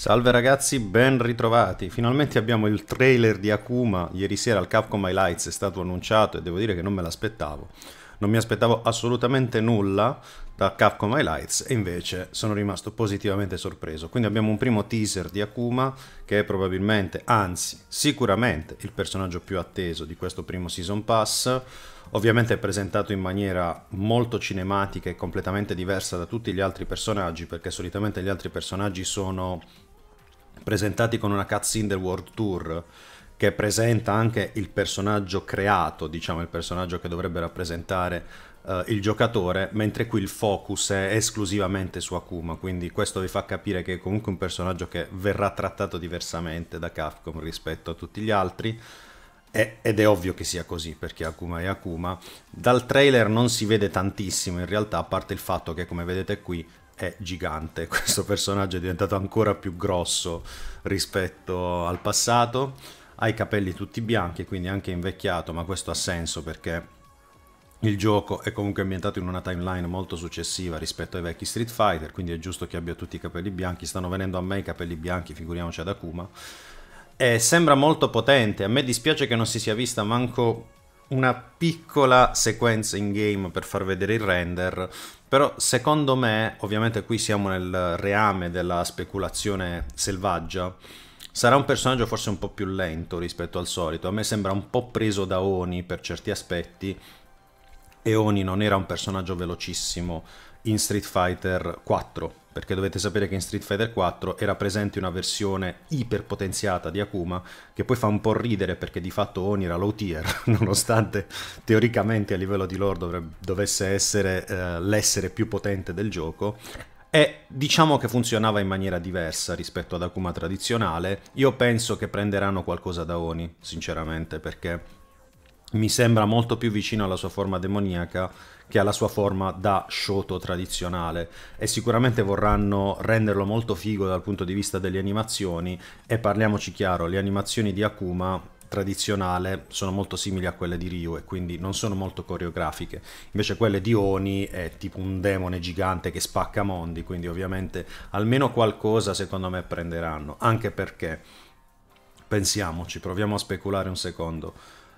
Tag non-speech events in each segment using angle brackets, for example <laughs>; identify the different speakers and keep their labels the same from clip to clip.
Speaker 1: Salve ragazzi, ben ritrovati. Finalmente abbiamo il trailer di Akuma. Ieri sera al Capcom My Lights è stato annunciato e devo dire che non me l'aspettavo. Non mi aspettavo assolutamente nulla da Capcom My Lights e invece sono rimasto positivamente sorpreso. Quindi abbiamo un primo teaser di Akuma che è probabilmente, anzi sicuramente, il personaggio più atteso di questo primo Season Pass. Ovviamente è presentato in maniera molto cinematica e completamente diversa da tutti gli altri personaggi perché solitamente gli altri personaggi sono presentati con una cutscene del World Tour che presenta anche il personaggio creato, diciamo il personaggio che dovrebbe rappresentare uh, il giocatore, mentre qui il focus è esclusivamente su Akuma, quindi questo vi fa capire che è comunque un personaggio che verrà trattato diversamente da Capcom rispetto a tutti gli altri. E, ed è ovvio che sia così perché Akuma è Akuma. Dal trailer non si vede tantissimo in realtà, a parte il fatto che come vedete qui è gigante, <laughs> questo personaggio è diventato ancora più grosso rispetto al passato, ha i capelli tutti bianchi, quindi anche invecchiato, ma questo ha senso perché il gioco è comunque ambientato in una timeline molto successiva rispetto ai vecchi Street Fighter, quindi è giusto che abbia tutti i capelli bianchi, stanno venendo a me i capelli bianchi, figuriamoci ad Akuma. E sembra molto potente, a me dispiace che non si sia vista manco una piccola sequenza in game per far vedere il render, però secondo me, ovviamente qui siamo nel reame della speculazione selvaggia, sarà un personaggio forse un po' più lento rispetto al solito, a me sembra un po' preso da Oni per certi aspetti, e Oni non era un personaggio velocissimo in Street Fighter 4 perché dovete sapere che in Street Fighter 4 era presente una versione iperpotenziata di Akuma che poi fa un po' ridere perché di fatto Oni era low tier, <laughs> nonostante teoricamente a livello di lore dovrebbe, dovesse essere eh, l'essere più potente del gioco. E diciamo che funzionava in maniera diversa rispetto ad Akuma tradizionale. Io penso che prenderanno qualcosa da Oni, sinceramente, perché mi sembra molto più vicino alla sua forma demoniaca che ha la sua forma da shoto tradizionale e sicuramente vorranno renderlo molto figo dal punto di vista delle animazioni e parliamoci chiaro, le animazioni di Akuma tradizionale sono molto simili a quelle di Ryu e quindi non sono molto coreografiche. Invece quelle di Oni è tipo un demone gigante che spacca mondi, quindi ovviamente almeno qualcosa secondo me prenderanno, anche perché pensiamoci, proviamo a speculare un secondo.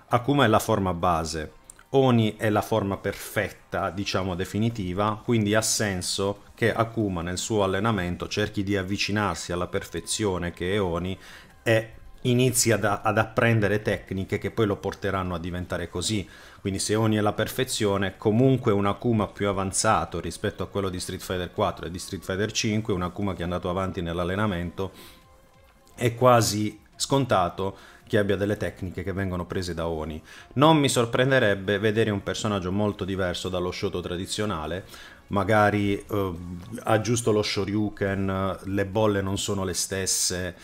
Speaker 1: Akuma è la forma base Oni è la forma perfetta, diciamo definitiva, quindi ha senso che Akuma nel suo allenamento cerchi di avvicinarsi alla perfezione che è Oni e inizi ad, ad, apprendere tecniche che poi lo porteranno a diventare così. Quindi se Oni è la perfezione, comunque un Akuma più avanzato rispetto a quello di Street Fighter 4 e di Street Fighter 5, un Akuma che è andato avanti nell'allenamento, è quasi scontato che abbia delle tecniche che vengono prese da Oni. Non mi sorprenderebbe vedere un personaggio molto diverso dallo Shoto tradizionale, magari eh, giusto lo Shoryuken, le bolle non sono le stesse.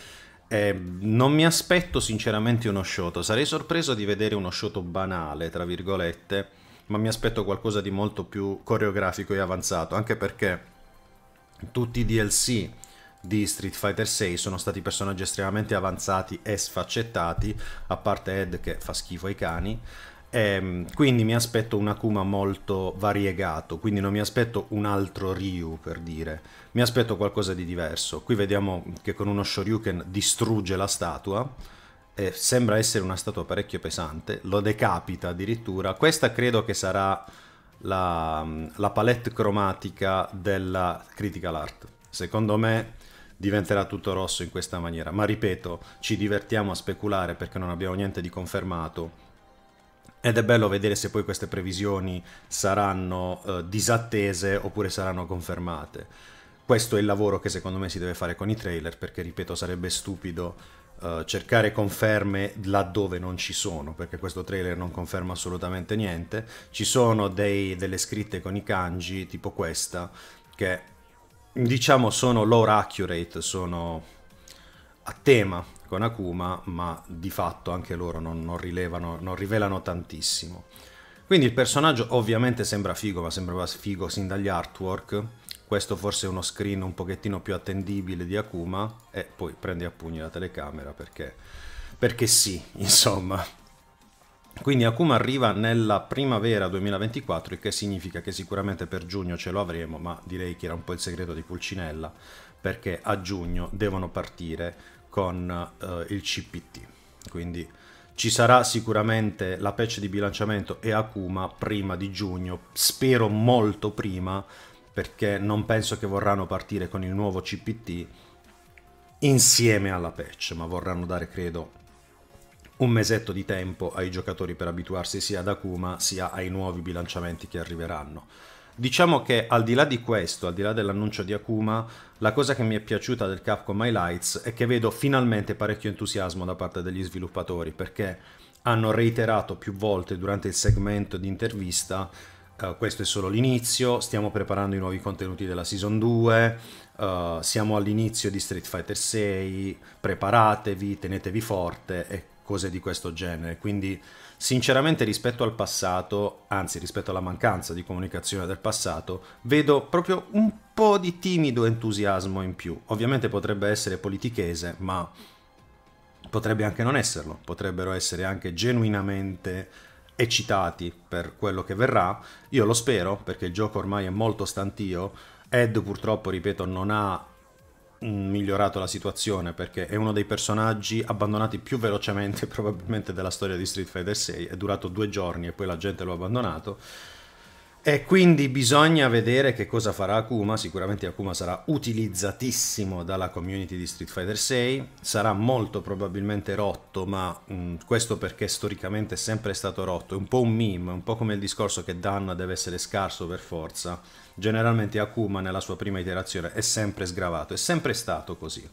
Speaker 1: Eh, non mi aspetto sinceramente uno Shoto, sarei sorpreso di vedere uno Shoto banale, tra virgolette, ma mi aspetto qualcosa di molto più coreografico e avanzato, anche perché tutti i DLC di Street Fighter 6 sono stati personaggi estremamente avanzati e sfaccettati, a parte Ed che fa schifo ai cani. E, ehm, quindi mi aspetto un Akuma molto variegato, quindi non mi aspetto un altro Ryu per dire, mi aspetto qualcosa di diverso. Qui vediamo che con uno Shoryuken distrugge la statua, e sembra essere una statua parecchio pesante, lo decapita addirittura. Questa credo che sarà la, la palette cromatica della Critical Art. Secondo me diventerà tutto rosso in questa maniera. Ma ripeto, ci divertiamo a speculare perché non abbiamo niente di confermato. Ed è bello vedere se poi queste previsioni saranno eh, disattese oppure saranno confermate. Questo è il lavoro che secondo me si deve fare con i trailer perché, ripeto, sarebbe stupido eh, cercare conferme laddove non ci sono, perché questo trailer non conferma assolutamente niente. Ci sono dei, delle scritte con i kanji, tipo questa, che diciamo sono lore accurate, sono a tema con Akuma, ma di fatto anche loro non, non, rilevano, non rivelano tantissimo. Quindi il personaggio ovviamente sembra figo, ma sembrava figo sin dagli artwork. Questo forse è uno screen un pochettino più attendibile di Akuma e poi prendi a pugni la telecamera perché, perché sì, <laughs> insomma. Quindi Akuma arriva nella primavera 2024, il che significa che sicuramente per giugno ce lo avremo, ma direi che era un po' il segreto di Pulcinella, perché a giugno devono partire con eh, il CPT. Quindi ci sarà sicuramente la patch di bilanciamento e Akuma prima di giugno, spero molto prima, perché non penso che vorranno partire con il nuovo CPT insieme alla patch, ma vorranno dare, credo, un mesetto di tempo ai giocatori per abituarsi sia ad Akuma sia ai nuovi bilanciamenti che arriveranno. Diciamo che al di là di questo, al di là dell'annuncio di Akuma, la cosa che mi è piaciuta del Capcom Highlights è che vedo finalmente parecchio entusiasmo da parte degli sviluppatori perché hanno reiterato più volte durante il segmento di intervista Uh, questo è solo l'inizio, stiamo preparando i nuovi contenuti della Season 2, uh, eh, siamo all'inizio di Street Fighter 6, preparatevi, tenetevi forte e cose di questo genere. Quindi sinceramente rispetto al passato, anzi rispetto alla mancanza di comunicazione del passato, vedo proprio un po' di timido entusiasmo in più. Ovviamente potrebbe essere politichese, ma potrebbe anche non esserlo, potrebbero essere anche genuinamente eccitati per quello che verrà. Io lo spero perché il gioco ormai è molto stantio. Ed purtroppo, ripeto, non ha migliorato la situazione perché è uno dei personaggi abbandonati più velocemente <laughs> probabilmente della storia di Street Fighter 6, è durato due giorni e poi la gente l'ha abbandonato e quindi bisogna vedere che cosa farà Akuma, sicuramente Akuma sarà utilizzatissimo dalla community di Street Fighter 6, sarà molto probabilmente rotto, ma mh, mm, questo perché storicamente è sempre stato rotto, è un po' un meme, un po' come il discorso che Dan deve essere scarso per forza, generalmente Akuma nella sua prima iterazione è sempre sgravato, è sempre stato così,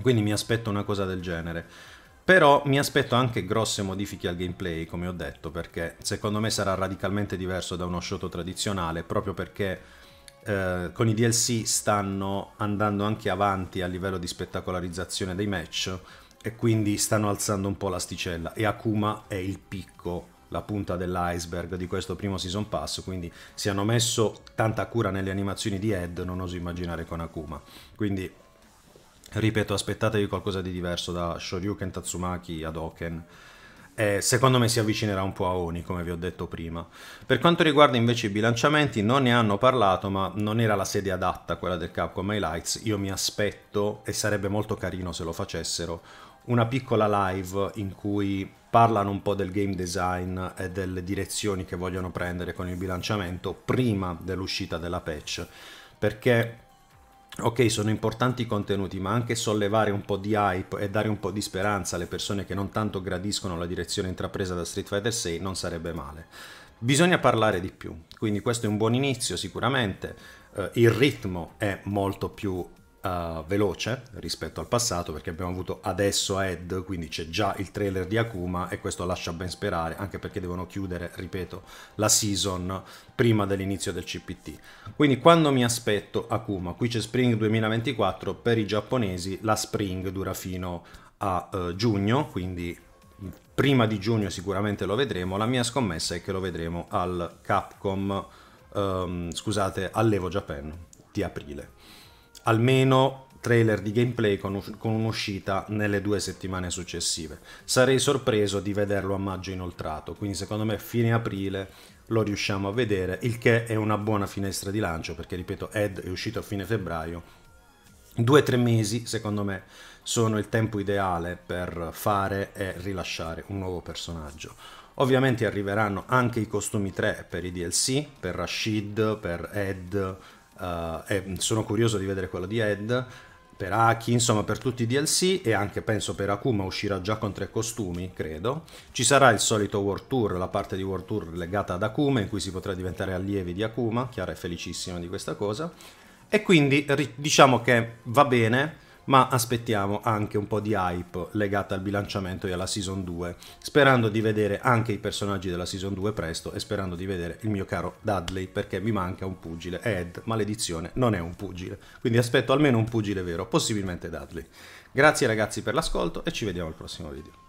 Speaker 1: quindi mi aspetto una cosa del genere. Però mi aspetto anche grosse modifiche al gameplay, come ho detto, perché secondo me sarà radicalmente diverso da uno shoto tradizionale, proprio perché eh, con i DLC stanno andando anche avanti a livello di spettacolarizzazione dei match e quindi stanno alzando un po' l'asticella e Akuma è il picco la punta dell'iceberg di questo primo season pass quindi si hanno messo tanta cura nelle animazioni di Ed non oso immaginare con Akuma quindi ripeto, aspettatevi qualcosa di diverso da Shoryuken Tatsumaki ad Oken. Eh, secondo me si avvicinerà un po' a Oni, come vi ho detto prima. Per quanto riguarda invece i bilanciamenti, non ne hanno parlato, ma non era la sede adatta quella del Capcom Highlights. Io mi aspetto, e sarebbe molto carino se lo facessero, una piccola live in cui parlano un po' del game design e delle direzioni che vogliono prendere con il bilanciamento prima dell'uscita della patch. Perché Ok, sono importanti i contenuti, ma anche sollevare un po' di hype e dare un po' di speranza alle persone che non tanto gradiscono la direzione intrapresa da Street Fighter 6 non sarebbe male. Bisogna parlare di più, quindi questo è un buon inizio sicuramente, eh, il ritmo è molto più uh, veloce rispetto al passato perché abbiamo avuto adesso Ed, quindi c'è già il trailer di Akuma e questo lascia ben sperare anche perché devono chiudere, ripeto, la season prima dell'inizio del CPT. Quindi quando mi aspetto Akuma? Qui c'è Spring 2024, per i giapponesi la Spring dura fino a uh, giugno, quindi prima di giugno sicuramente lo vedremo, la mia scommessa è che lo vedremo al Capcom, um, scusate, all'Evo Japan di aprile almeno trailer di gameplay con, con un'uscita nelle due settimane successive. Sarei sorpreso di vederlo a maggio inoltrato, quindi secondo me fine aprile lo riusciamo a vedere, il che è una buona finestra di lancio perché ripeto Ed è uscito a fine febbraio. Due o tre mesi secondo me sono il tempo ideale per fare e rilasciare un nuovo personaggio. Ovviamente arriveranno anche i costumi 3 per i DLC, per Rashid, per Ed, Uh, e sono curioso di vedere quello di Ed per Aki, insomma per tutti i DLC e anche penso per Akuma uscirà già con tre costumi, credo. Ci sarà il solito World Tour, la parte di World Tour legata ad Akuma in cui si potrà diventare allievi di Akuma, Chiara è felicissima di questa cosa. E quindi diciamo che va bene, ma aspettiamo anche un po' di hype legata al bilanciamento e alla Season 2, sperando di vedere anche i personaggi della Season 2 presto e sperando di vedere il mio caro Dudley, perché mi manca un pugile, Ed, maledizione, non è un pugile, quindi aspetto almeno un pugile vero, possibilmente Dudley. Grazie ragazzi per l'ascolto e ci vediamo al prossimo video.